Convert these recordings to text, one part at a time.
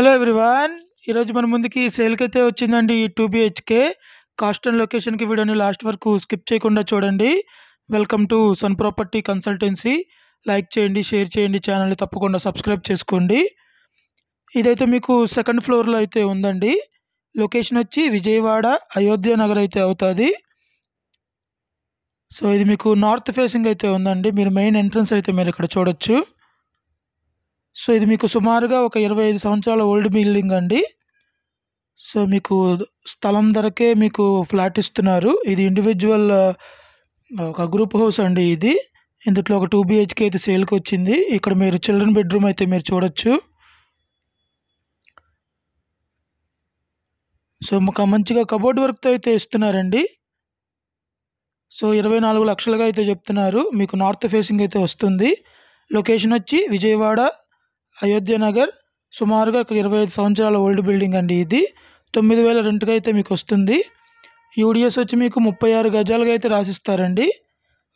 hello everyone ఈరోజు మన ముందుకి సేల్కి అయితే వచ్చిందండి ఈ టూ బిహెచ్కే కాస్ట్ అండ్ లొకేషన్కి వీడియోని లాస్ట్ వరకు స్కిప్ చేయకుండా చూడండి welcome to Sun property consultancy like చేయండి షేర్ చేయండి ఛానల్ని తప్పకుండా సబ్స్క్రైబ్ చేసుకోండి ఇదైతే మీకు సెకండ్ ఫ్లోర్లో అయితే ఉందండి లొకేషన్ వచ్చి విజయవాడ అయోధ్య నగర్ అయితే అవుతుంది సో ఇది మీకు నార్త్ ఫేసింగ్ అయితే ఉందండి మీరు మెయిన్ ఎంట్రన్స్ అయితే మీరు ఇక్కడ చూడొచ్చు సో ఇది మీకు సుమారుగా ఒక ఇరవై ఐదు సంవత్సరాల ఓల్డ్ బిల్డింగ్ అండి సో మీకు స్థలం ధరకే మీకు ఫ్లాట్ ఇస్తున్నారు ఇది ఇండివిజువల్ ఒక గ్రూప్ హౌస్ అండి ఇది ఇందులో ఒక టూ బిహెచ్కే అయితే సేల్కి వచ్చింది ఇక్కడ మీరు చిల్డ్రన్ బెడ్రూమ్ అయితే మీరు చూడొచ్చు సో మాకు మంచిగా కబోర్డ్ వర్క్తో అయితే ఇస్తున్నారండి సో ఇరవై నాలుగు లక్షలుగా అయితే చెప్తున్నారు మీకు నార్త్ ఫేసింగ్ అయితే వస్తుంది లొకేషన్ వచ్చి విజయవాడ అయోధ్య నగర్ సుమారుగా ఒక ఇరవై ఐదు సంవత్సరాల ఓల్డ్ బిల్డింగ్ అండి ఇది తొమ్మిది వేల రెంట్కి అయితే మీకు వస్తుంది యూడిఎస్ వచ్చి మీకు ముప్పై ఆరు గజాలుగా అయితే రాసిస్తారండి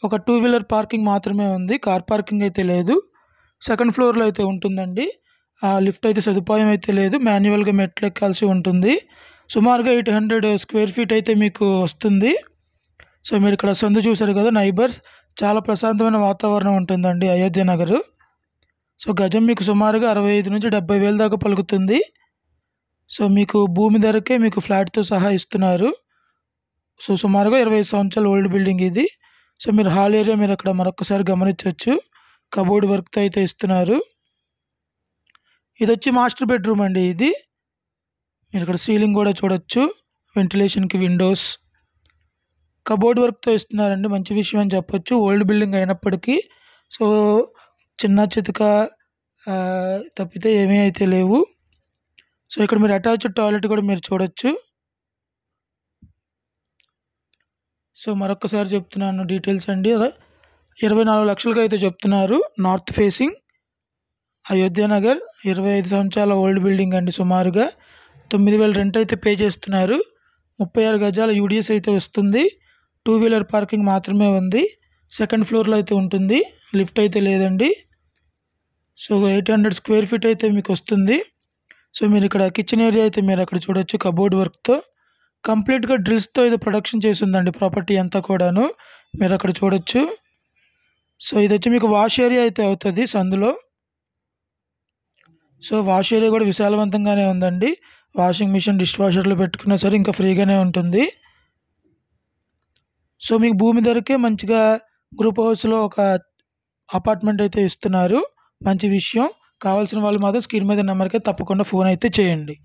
ఒక టూ వీలర్ పార్కింగ్ మాత్రమే ఉంది కార్ పార్కింగ్ అయితే లేదు సెకండ్ ఫ్లోర్లో అయితే ఉంటుందండి లిఫ్ట్ అయితే సదుపాయం అయితే లేదు మాన్యువల్గా మెట్లు ఎక్కాల్సి ఉంటుంది సుమారుగా ఎయిట్ హండ్రెడ్ స్క్వేర్ ఫీట్ అయితే మీకు వస్తుంది సో మీరు ఇక్కడ సందు చూశారు కదా నైబర్స్ చాలా ప్రశాంతమైన వాతావరణం ఉంటుందండి అయోధ్య నగరు సో గజం మీకు సుమారుగా అరవై ఐదు నుంచి డెబ్బై వేల దాకా పలుకుతుంది సో మీకు భూమి ధరకే మీకు ఫ్లాట్తో సహా ఇస్తున్నారు సో సుమారుగా ఇరవై సంవత్సరాలు ఓల్డ్ బిల్డింగ్ ఇది సో మీరు హాల్ ఏరియా మీరు అక్కడ మరొకసారి గమనించవచ్చు కబోర్డ్ వర్క్తో అయితే ఇస్తున్నారు ఇది వచ్చి మాస్టర్ బెడ్రూమ్ అండి ఇది మీరు ఇక్కడ సీలింగ్ కూడా చూడొచ్చు వెంటిలేషన్కి విండోస్ కబోర్డ్ వర్క్తో ఇస్తున్నారండి మంచి విషయం అని చెప్పొచ్చు ఓల్డ్ బిల్డింగ్ అయినప్పటికీ సో చిన్న చితక తప్పితే ఏమీ అయితే లేవు సో ఇక్కడ మీరు అటాచ్డ్ టాయిలెట్ కూడా మీరు చూడొచ్చు సో మరొకసారి చెప్తున్నాను డీటెయిల్స్ అండి ఇరవై నాలుగు లక్షలకి అయితే చెప్తున్నారు నార్త్ ఫేసింగ్ అయోధ్య నగర్ ఇరవై ఐదు సంవత్సరాల ఓల్డ్ బిల్డింగ్ అండి సుమారుగా తొమ్మిది వేల రెంట్ అయితే పే చేస్తున్నారు ముప్పై ఆరు గజాల యూడిఎస్ అయితే వస్తుంది టూ వీలర్ పార్కింగ్ మాత్రమే ఉంది సెకండ్ ఫ్లోర్లో అయితే ఉంటుంది లిఫ్ట్ అయితే లేదండి so eight hundred square feet అయితే మీకు వస్తుంది సో మీరు ఇక్కడ కిచెన్ ఏరియా అయితే మీరు అక్కడ చూడొచ్చు కబోర్డ్ వర్క్తో కంప్లీట్గా డ్రిల్స్తో ఇది ప్రొడక్షన్ చేసి ఉందండి ప్రాపర్టీ అంతా కూడాను మీరు అక్కడ చూడొచ్చు సో ఇది వచ్చి మీకు వాష్ ఏరియా అయితే అవుతుంది సందులో సో వాష్ ఏరియా కూడా విశాలవంతంగానే ఉందండి వాషింగ్ మిషన్ డిష్ వాషర్లు పెట్టుకున్నా సరే ఇంకా ఫ్రీగానే ఉంటుంది సో మీకు భూమి ధరకే మంచిగా గ్రూప్ హౌస్లో ఒక అపార్ట్మెంట్ అయితే ఇస్తున్నారు మంచి విషయం కావాల్సిన వాళ్ళు మాత్రం స్క్రీన్ మీద నెంబర్కి తప్పకుండా ఫోన్ అయితే చేయండి